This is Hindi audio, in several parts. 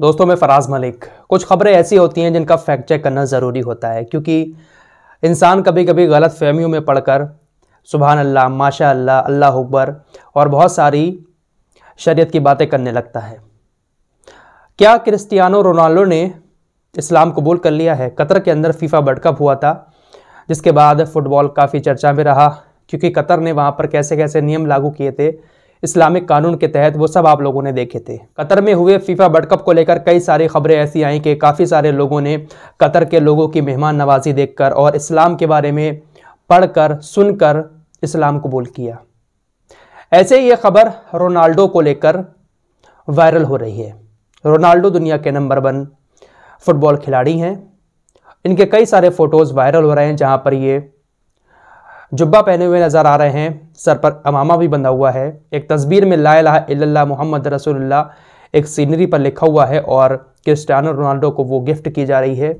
दोस्तों मैं फराज मलिक कुछ खबरें ऐसी होती हैं जिनका फैक्ट चेक करना ज़रूरी होता है क्योंकि इंसान कभी कभी गलत फहमियों में पढ़कर सुबहान अल्लाह माशा अल्लाह अल्लाह अकबर और बहुत सारी शरीयत की बातें करने लगता है क्या क्रिस्टियानो रोनाल्डो ने इस्लाम कबूल कर लिया है कतर के अंदर फीफा वर्ल्ड कप हुआ था जिसके बाद फुटबॉल काफ़ी चर्चा में रहा क्योंकि कतर ने वहाँ पर कैसे कैसे नियम लागू किए थे इस्लामिक कानून के तहत वो सब आप लोगों ने देखे थे कतर में हुए फीफा वर्ल्ड कप को लेकर कई सारी खबरें ऐसी आई कि काफ़ी सारे लोगों ने कतर के लोगों की मेहमान नवाजी देख और इस्लाम के बारे में पढ़कर सुनकर इस्लाम कबूल किया ऐसे ही ये खबर रोनाल्डो को लेकर वायरल हो रही है रोनाल्डो दुनिया के नंबर वन फुटबॉल खिलाड़ी हैं इनके कई सारे फ़ोटोज़ वायरल हो रहे हैं जहाँ पर ये जुब्बा पहने हुए नज़र आ रहे हैं सर पर अमामा भी बंधा हुआ है एक तस्वीर में ला ला मोहम्मद रसोल्ला एक सीनरी पर लिखा हुआ है और क्रिस्टानो रोनाल्डो को वो गिफ्ट की जा रही है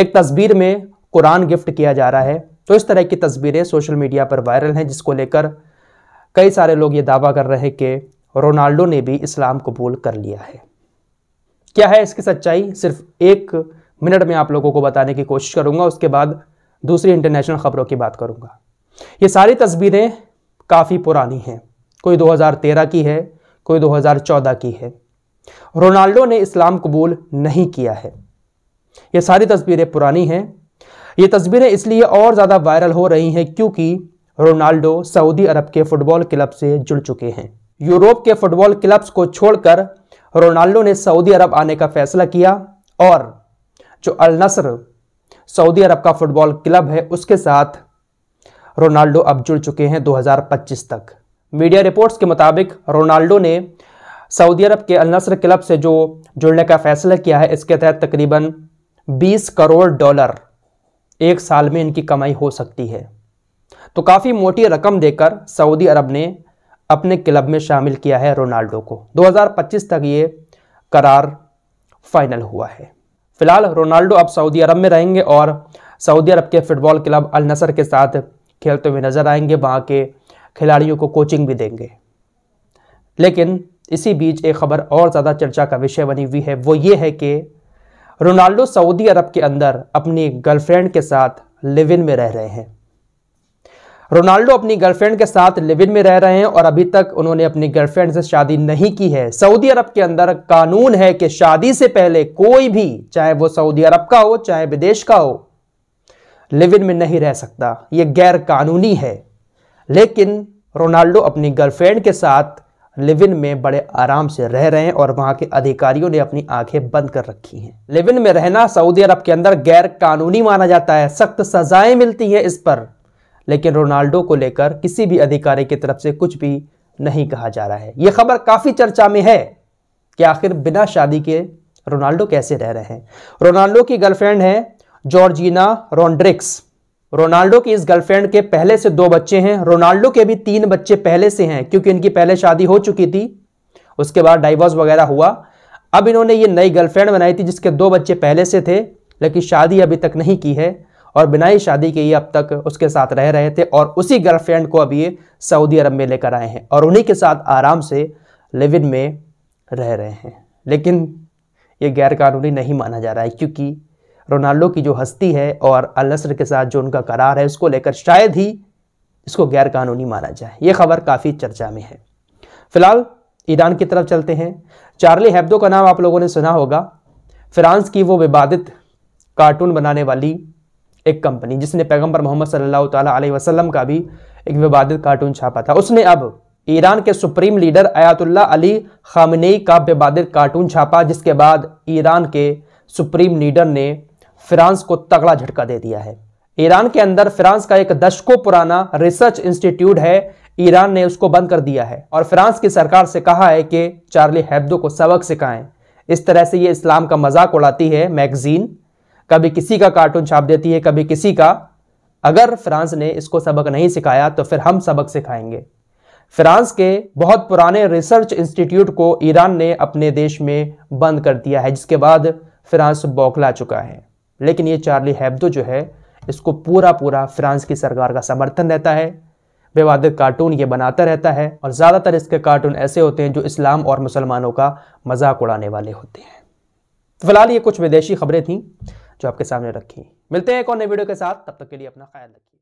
एक तस्वीर में कुरान गिफ्ट किया जा रहा है तो इस तरह की तस्वीरें सोशल मीडिया पर वायरल हैं जिसको लेकर कई सारे लोग ये दावा कर रहे हैं कि रोनाल्डो ने भी इस्लाम कबूल कर लिया है क्या है इसकी सच्चाई सिर्फ एक मिनट में आप लोगों को बताने की कोशिश करूंगा उसके बाद दूसरी इंटरनेशनल खबरों की बात करूंगा ये सारी तस्वीरें काफ़ी पुरानी हैं कोई 2013 की है कोई 2014 की है रोनाल्डो ने इस्लाम कबूल नहीं किया है ये सारी तस्वीरें पुरानी हैं ये तस्वीरें इसलिए और ज़्यादा वायरल हो रही हैं क्योंकि रोनाल्डो सऊदी अरब के फुटबॉल क्लब से जुड़ चुके हैं यूरोप के फुटबॉल क्लब्स को छोड़कर रोनाल्डो ने सऊदी अरब आने का फैसला किया और जो अल नसर सऊदी अरब का फुटबॉल क्लब है उसके साथ रोनाल्डो अब जुड़ चुके हैं 2025 तक मीडिया रिपोर्ट्स के मुताबिक रोनाल्डो ने सऊदी अरब के अलनसर क्लब से जो जुड़ने का फैसला किया है इसके तहत तकरीबन 20 करोड़ डॉलर एक साल में इनकी कमाई हो सकती है तो काफ़ी मोटी रकम देकर सऊदी अरब ने अपने क्लब में शामिल किया है रोनाल्डो को 2025 तक ये करार फाइनल हुआ है फिलहाल रोनाल्डो अब सऊदी अरब में रहेंगे और सऊदी अरब के फुटबॉल क्लब अल नसर के साथ खेलते हुए नज़र आएंगे वहाँ के खिलाड़ियों को कोचिंग भी देंगे लेकिन इसी बीच एक खबर और ज़्यादा चर्चा का विषय बनी हुई है वो ये है कि रोनाल्डो सऊदी अरब के अंदर अपनी गर्लफ्रेंड के साथ लिव इन में रह रहे हैं रोनाल्डो अपनी गर्लफ्रेंड के साथ लिव इन में रह रहे हैं और अभी तक उन्होंने अपनी गर्लफ्रेंड से शादी नहीं की है सऊदी अरब के अंदर कानून है कि शादी से पहले कोई भी चाहे वो सऊदी अरब का हो चाहे विदेश का हो लिव इन में नहीं रह सकता ये गैर कानूनी है लेकिन रोनाल्डो अपनी गर्लफ्रेंड के साथ लिविन में बड़े आराम से रह रहे हैं और वहाँ के अधिकारियों ने अपनी आंखें बंद कर रखी हैं लिविन में रहना सऊदी अरब के अंदर गैर कानूनी माना जाता है सख्त सजाएं मिलती हैं इस पर लेकिन रोनाल्डो को लेकर किसी भी अधिकारी की तरफ से कुछ भी नहीं कहा जा रहा है ये खबर काफ़ी चर्चा में है कि आखिर बिना शादी के रोनाल्डो कैसे रह रहे हैं रोनाल्डो की गर्लफ्रेंड है जॉर्जिना रोड्रिक्स रोनाल्डो की इस गर्लफ्रेंड के पहले से दो बच्चे हैं रोनाल्डो के भी तीन बच्चे पहले से हैं क्योंकि इनकी पहले शादी हो चुकी थी उसके बाद डाइवोर्स वगैरह हुआ अब इन्होंने ये नई गर्लफ्रेंड बनाई थी जिसके दो बच्चे पहले से थे लेकिन शादी अभी तक नहीं की है और बिना ही शादी के ये अब तक उसके साथ रह रहे थे और उसी गर्लफ्रेंड को अब ये सऊदी अरब में लेकर आए हैं और उन्हीं के साथ आराम से लिविन में रह रहे हैं लेकिन ये गैरकानूनी नहीं माना जा रहा है क्योंकि रोनाल्डो की जो हस्ती है और अल नसर के साथ जो उनका करार है उसको लेकर शायद ही इसको गैर कानूनी माना जाए ये खबर काफ़ी चर्चा में है फिलहाल ईरान की तरफ चलते हैं चार्ली हैब्दो का नाम आप लोगों ने सुना होगा फ्रांस की वो विवादित कार्टून बनाने वाली एक कंपनी जिसने पैगंबर मोहम्मद सल्लल्लाहु अलैहि वसल्लम का भी एक विवादित कार्टून छापा था उसने अब ईरान के supreme leader Ayatollah Ali Khamenei का विवादित कार्टून छापा जिसके बाद ईरान के सुप्रीम लीडर ने फ्रांस को तगड़ा झटका दे दिया है ईरान के अंदर फ्रांस का एक दशकों पुराना रिसर्च इंस्टीट्यूट है ईरान ने उसको बंद कर दिया है और फ्रांस की सरकार से कहा है कि चार्ली हैब्दो को सबक सिखाएं इस तरह से ये इस्लाम का मजाक उड़ाती है मैगजीन कभी किसी का कार्टून छाप देती है कभी किसी का अगर फ्रांस ने इसको सबक नहीं सिखाया तो फिर हम सबक सिखाएंगे फ्रांस के बहुत पुराने रिसर्च इंस्टीट्यूट को ईरान ने अपने देश में बंद कर दिया है जिसके बाद फ्रांस बौखला चुका है लेकिन ये चार्ली हैब्दो जो है इसको पूरा पूरा फ्रांस की सरकार का समर्थन रहता है विवादित कार्टून ये बनाता रहता है और ज़्यादातर इसके कार्टून ऐसे होते हैं जो इस्लाम और मुसलमानों का मजाक उड़ाने वाले होते हैं तो फिलहाल ये कुछ विदेशी खबरें थीं जो आपके सामने रखी मिलते हैं एक और नए वीडियो के साथ तब तक के लिए अपना ख्याल रखिए